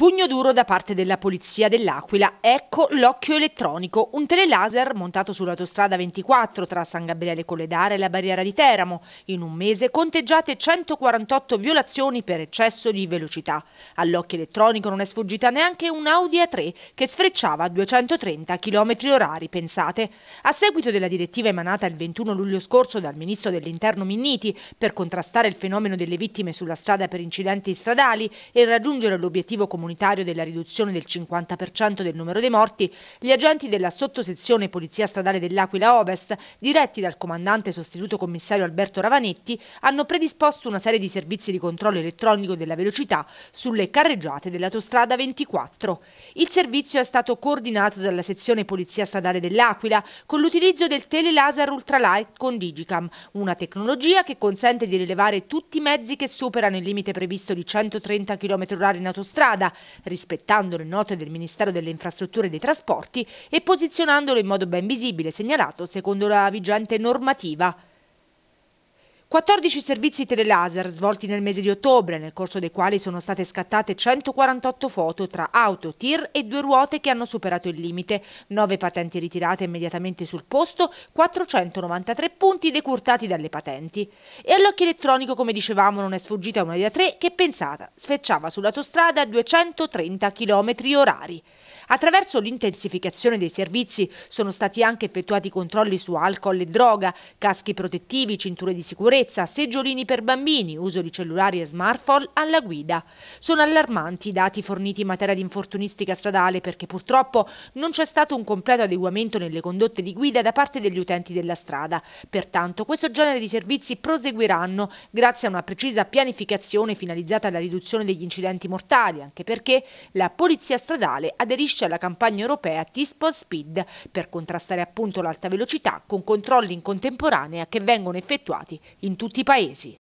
Pugno duro da parte della polizia dell'Aquila, ecco l'occhio elettronico, un telelaser montato sull'autostrada 24 tra San Gabriele Coledare e la barriera di Teramo. In un mese conteggiate 148 violazioni per eccesso di velocità. All'occhio elettronico non è sfuggita neanche un Audi A3 che sfrecciava a 230 km h pensate. A seguito della direttiva emanata il 21 luglio scorso dal ministro dell'interno Minniti per contrastare il fenomeno delle vittime sulla strada per incidenti stradali e raggiungere l'obiettivo comunitario comunitario della riduzione del 50% del numero dei morti, gli agenti della sottosezione Polizia Stradale dell'Aquila Ovest, diretti dal comandante sostituto commissario Alberto Ravanetti, hanno predisposto una serie di servizi di controllo elettronico della velocità sulle carreggiate dell'autostrada 24. Il servizio è stato coordinato dalla sezione Polizia Stradale dell'Aquila con l'utilizzo del telelaser ultralight con Digicam, una tecnologia che consente di rilevare tutti i mezzi che superano il limite previsto di 130 km h in autostrada rispettando le note del Ministero delle Infrastrutture e dei Trasporti e posizionandolo in modo ben visibile, segnalato secondo la vigente normativa. 14 servizi telelaser svolti nel mese di ottobre, nel corso dei quali sono state scattate 148 foto tra auto, tir e due ruote che hanno superato il limite, 9 patenti ritirate immediatamente sul posto, 493 punti decurtati dalle patenti. E all'occhio elettronico, come dicevamo, non è sfuggita una idea 3 che pensata sfecciava sull'autostrada a 230 km orari. Attraverso l'intensificazione dei servizi sono stati anche effettuati controlli su alcol e droga, caschi protettivi, cinture di sicurezza, seggiolini per bambini, uso di cellulari e smartphone alla guida. Sono allarmanti i dati forniti in materia di infortunistica stradale perché purtroppo non c'è stato un completo adeguamento nelle condotte di guida da parte degli utenti della strada. Pertanto questo genere di servizi proseguiranno grazie a una precisa pianificazione finalizzata alla riduzione degli incidenti mortali, anche perché la polizia stradale aderisce aderisce alla campagna europea t spot Speed per contrastare appunto l'alta velocità con controlli in contemporanea che vengono effettuati in tutti i paesi.